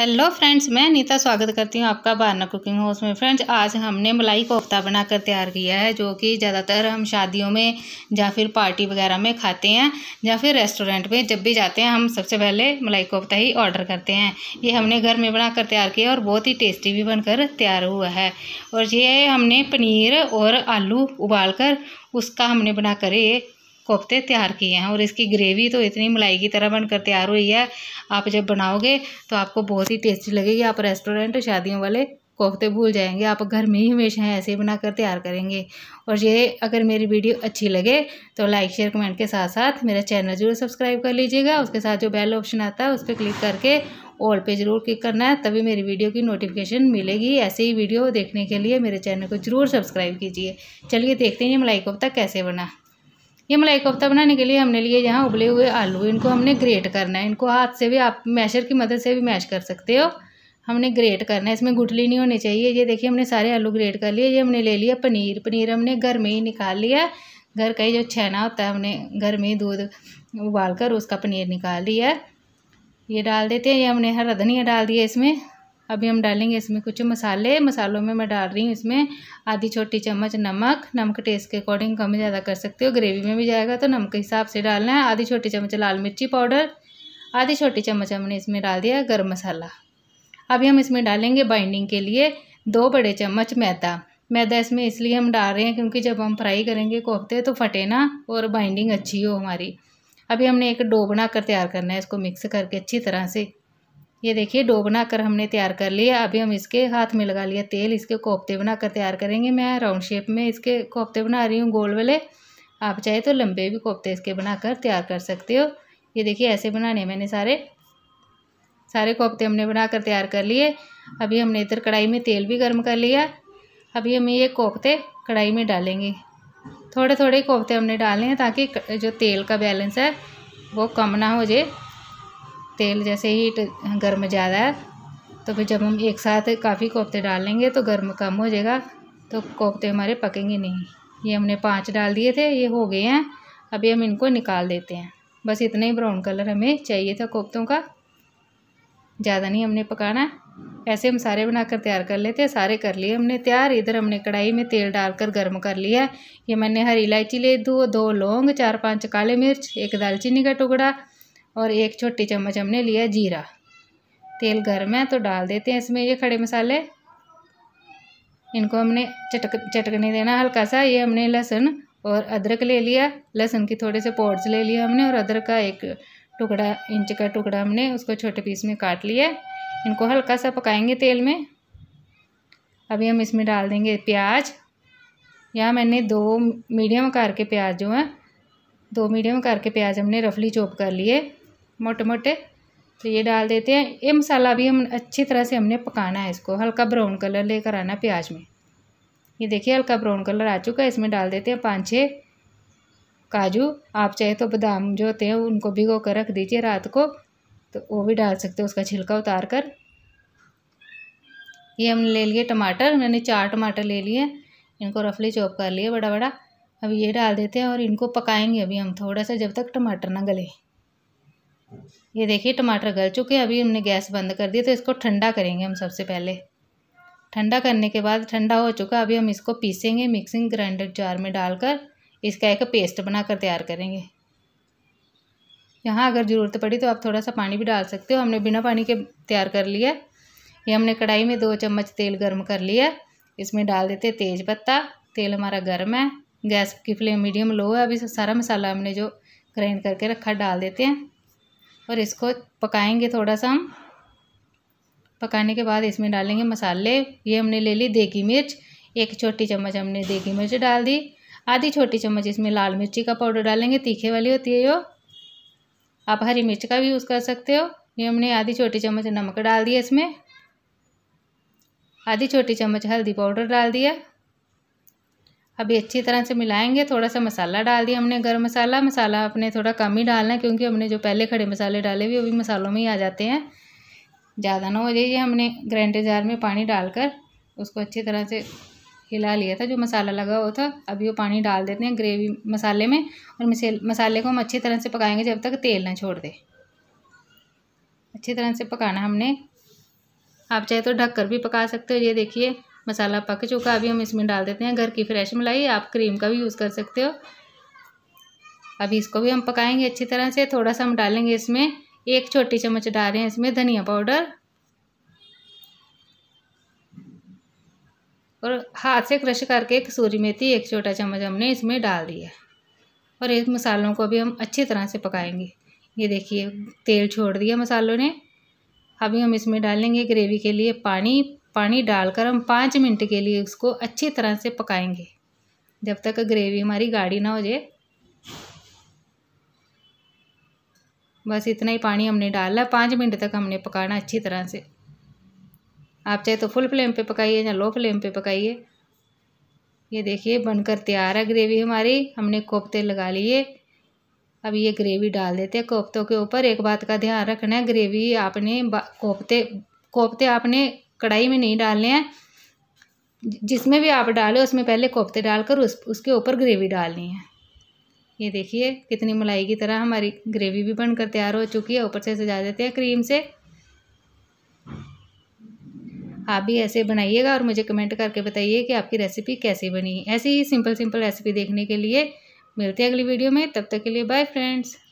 hello friends मैं नीता स्वागत करती हूँ आपका बारना कुकिंग हाउस में फ्रेंड्स आज हमने मलाई कोफ्ता बनाकर तैयार किया है जो कि ज़्यादातर हम शादियों में या फिर पार्टी वगैरह में खाते हैं या फिर रेस्टोरेंट में जब भी जाते हैं हम सबसे पहले मलाई कोफ्ता ही ऑर्डर करते हैं ये हमने घर में बनाकर तैयार किया और बहुत ही टेस्टी भी बनकर तैयार हुआ है और ये हमने पनीर और आलू उबाल कर उसका हमने बनाकर ये कोफ्ते तैयार किए हैं और इसकी ग्रेवी तो इतनी मलाई की तरह बनकर तैयार हुई है आप जब बनाओगे तो आपको बहुत ही टेस्टी लगेगी आप रेस्टोरेंट शादियों वाले कोफ्ते भूल जाएंगे आप घर में ही हमेशा ऐसे ही बनाकर तैयार करेंगे और ये अगर मेरी वीडियो अच्छी लगे तो लाइक शेयर कमेंट के साथ साथ मेरा चैनल जरूर सब्सक्राइब कर लीजिएगा उसके साथ जो बेल ऑप्शन आता है उस पर क्लिक करके ऑल पे ज़रूर क्लिक करना है तभी मेरी वीडियो की नोटिफिकेशन मिलेगी ऐसे ही वीडियो देखने के लिए मेरे चैनल को ज़रूर सब्सक्राइब कीजिए चलिए देखते हैं ये मलाई कोफ्ता कैसे बना ये मलाई कोफ्ता बनाने के लिए हमने लिए यहाँ उबले हुए आलू इनको हमने ग्रेट करना है इनको हाथ से भी आप मैशर की मदद से भी मैश कर सकते हो हमने ग्रेट करना है इसमें गुठली नहीं होनी चाहिए ये देखिए हमने सारे आलू ग्रेट कर लिए ये हमने ले लिया पनीर पनीर हमने घर में ही निकाल लिया घर का ही जो छैना होता है हमने घर में ही दूध उबाल कर उसका पनीर निकाल लिया ये डाल देते हैं ये हमने हरा धनिया डाल दिया इसमें अभी हम डालेंगे इसमें कुछ मसाले मसालों में मैं डाल रही हूँ इसमें आधी छोटी चम्मच नमक नमक टेस्ट के अकॉर्डिंग कम ज़्यादा कर सकते हो ग्रेवी में भी जाएगा तो नमक के हिसाब से डालना है आधी छोटी चम्मच लाल मिर्ची पाउडर आधी छोटी चम्मच हमने इसमें डाल दिया गर्म मसाला अभी हम इसमें डालेंगे बाइंडिंग के लिए दो बड़े चम्मच मैदा मैदा इसमें इसलिए हम डाल रहे हैं क्योंकि जब हम फ्राई करेंगे कोफ्ते तो फटे ना और बाइंडिंग अच्छी हो हमारी अभी हमने एक डो बना कर तैयार करना है इसको मिक्स करके अच्छी तरह से ये देखिए डो बना कर हमने तैयार कर लिया अभी हम इसके हाथ में लगा लिया तेल इसके कोफ्ते बना कर तैयार करेंगे मैं राउंड शेप में इसके कोफ्ते बना रही हूँ गोल वाले आप चाहे तो लंबे भी कोफ्ते इसके बना कर तैयार कर सकते हो ये देखिए ऐसे बनाने मैंने सारे सारे कोफ्ते हमने बना कर तैयार कर लिए अभी हमने इधर कढ़ाई में तेल भी गर्म कर लिया अभी हम ये कोफ्ते कढ़ाई में डालेंगे थोड़े थोड़े कोफ्ते हमने डाले हैं ताकि जो तेल का बैलेंस है वो कम ना हो जाए तेल जैसे हीट गर्म ज़्यादा है तो फिर जब हम एक साथ काफ़ी कोफ्ते डालेंगे तो गर्म कम हो जाएगा तो कोफ्ते हमारे पकेंगे नहीं ये हमने पाँच डाल दिए थे ये हो गए हैं अभी हम इनको निकाल देते हैं बस इतना ही ब्राउन कलर हमें चाहिए था कोफ्तों का ज़्यादा नहीं हमने पकाना ऐसे हम सारे बनाकर तैयार कर लेते हैं सारे कर लिए हमने तैयार इधर हमने कढ़ाई में तेल डालकर गर्म कर लिया ये मैंने हरी इलायची ले दो दो लौंग चार पांच काले मिर्च एक दालचीनी का टुकड़ा और एक छोटी चम्मच हमने लिया जीरा तेल गर्म है तो डाल देते हैं इसमें ये खड़े मसाले इनको हमने चटक चटकने देना हल्का सा ये हमने लहसुन और अदरक ले लिया लहसुन की थोड़े से पॉड्स ले लिया हमने और अदरक का एक टुकड़ा इंच का टुकड़ा हमने उसको छोटे पीस में काट लिया इनको हल्का सा पकाएंगे तेल में अभी हम इसमें डाल देंगे प्याज यहाँ मैंने दो मीडियम कार के प्याज जो हैं दो मीडियम कार के प्याज हमने रफली चॉप कर लिए मोटे मोटे तो ये डाल देते हैं ये मसाला भी हम अच्छी तरह से हमने पकाना है इसको हल्का ब्राउन कलर लेकर आना प्याज में ये देखिए हल्का ब्राउन कलर आ चुका है इसमें डाल देते हैं पाँच छः काजू आप चाहे तो बादाम जो होते हैं उनको भिगो कर रख दीजिए रात को तो वो भी डाल सकते हो उसका छिलका उतार कर ये हमने ले लिए टमाटर मैंने चार टमाटर ले लिए इनको रफली चॉप कर लिए बड़ा बड़ा अब ये डाल देते हैं और इनको पकाएंगे अभी हम थोड़ा सा जब तक टमाटर ना गले ये देखिए टमाटर गल चुके हैं अभी हमने गैस बंद कर दी तो इसको ठंडा करेंगे हम सबसे पहले ठंडा करने के बाद ठंडा हो चुका अभी हम इसको पीसेंगे मिक्सिंग ग्राइंडर जार में डालकर इसका एक पेस्ट बनाकर तैयार करेंगे यहाँ अगर ज़रूरत पड़ी तो आप थोड़ा सा पानी भी डाल सकते हो हमने बिना पानी के तैयार कर लिया ये हमने कढ़ाई में दो चम्मच तेल गर्म कर लिया इसमें डाल देते तेज पत्ता तेल हमारा गर्म है गैस की फ्लेम मीडियम लो है अभी सारा मसाला हमने जो ग्राइंड करके रखा डाल देते हैं और इसको पकाएंगे थोड़ा सा हम पकाने के बाद इसमें डालेंगे मसाले ये हमने ले ली देगी मिर्च एक छोटी चम्मच हमने देगी मिर्च डाल दी आधी छोटी चम्मच इसमें लाल मिर्ची का पाउडर डालेंगे तीखे वाली होती है यो आप हरी मिर्च का भी यूज़ कर सकते हो ये हमने आधी छोटी चम्मच नमक डाल दिया इसमें आधी छोटी चम्मच हल्दी पाउडर डाल दिया अभी अच्छी तरह से मिलाएंगे थोड़ा सा मसाला डाल दिया हमने गर्म मसाला मसाला अपने थोड़ा कम ही डालना है क्योंकि हमने जो पहले खड़े मसाले डाले हुए वो भी मसालों में ही आ जाते हैं ज़्यादा ना हो जाइए हमने ग्रैंडे जार में पानी डालकर उसको अच्छी तरह से हिला लिया था जो मसाला लगा हुआ था अभी वो पानी डाल देते हैं ग्रेवी मसाले में और मसाले को हम अच्छी तरह से पकाएंगे जब तक तेल ना छोड़ दे अच्छी तरह से पकाना हमने आप चाहे तो ढककर भी पका सकते हो ये देखिए मसाला पक चुका अभी हम इसमें डाल देते हैं घर की फ्रेश मलाई आप क्रीम का भी यूज़ कर सकते हो अभी इसको भी हम पकाएंगे अच्छी तरह से थोड़ा सा हम डालेंगे इसमें एक छोटी चम्मच डाल रहे हैं इसमें धनिया पाउडर और हाथ से क्रश करके कसूरी मेथी एक छोटा चम्मच हमने इसमें डाल दिया और इन मसालों को अभी हम अच्छी तरह से पकाएंगे ये देखिए तेल छोड़ दिया मसालों ने अभी हम इसमें डालेंगे ग्रेवी के लिए पानी पानी डालकर हम पाँच मिनट के लिए उसको अच्छी तरह से पकाएंगे जब तक ग्रेवी हमारी गाढ़ी ना हो जाए बस इतना ही पानी हमने डाला पाँच मिनट तक हमने पकाना अच्छी तरह से आप चाहे तो फुल फ्लेम पे पकाइए या लो फ्लेम पे पकाइए ये देखिए बनकर तैयार है ग्रेवी हमारी हमने कोफ्ते लगा लिए अब ये ग्रेवी डाल देते हैं कोफ्तों के ऊपर एक बात का ध्यान रखना है ग्रेवी आपने कोफ्ते कोफ्ते आपने कढ़ाई में नहीं डालने हैं जिसमें भी आप डालें उसमें पहले कोफ्ते डालकर उस उसके ऊपर ग्रेवी डालनी है ये देखिए कितनी मलाई की तरह हमारी ग्रेवी भी बनकर तैयार हो चुकी है ऊपर से सजा देते हैं क्रीम से आप भी ऐसे बनाइएगा और मुझे कमेंट करके बताइए कि आपकी रेसिपी कैसी बनी ऐसी ही सिंपल सिंपल रेसिपी देखने के लिए मिलते हैं अगली वीडियो में तब तक के लिए बाय फ्रेंड्स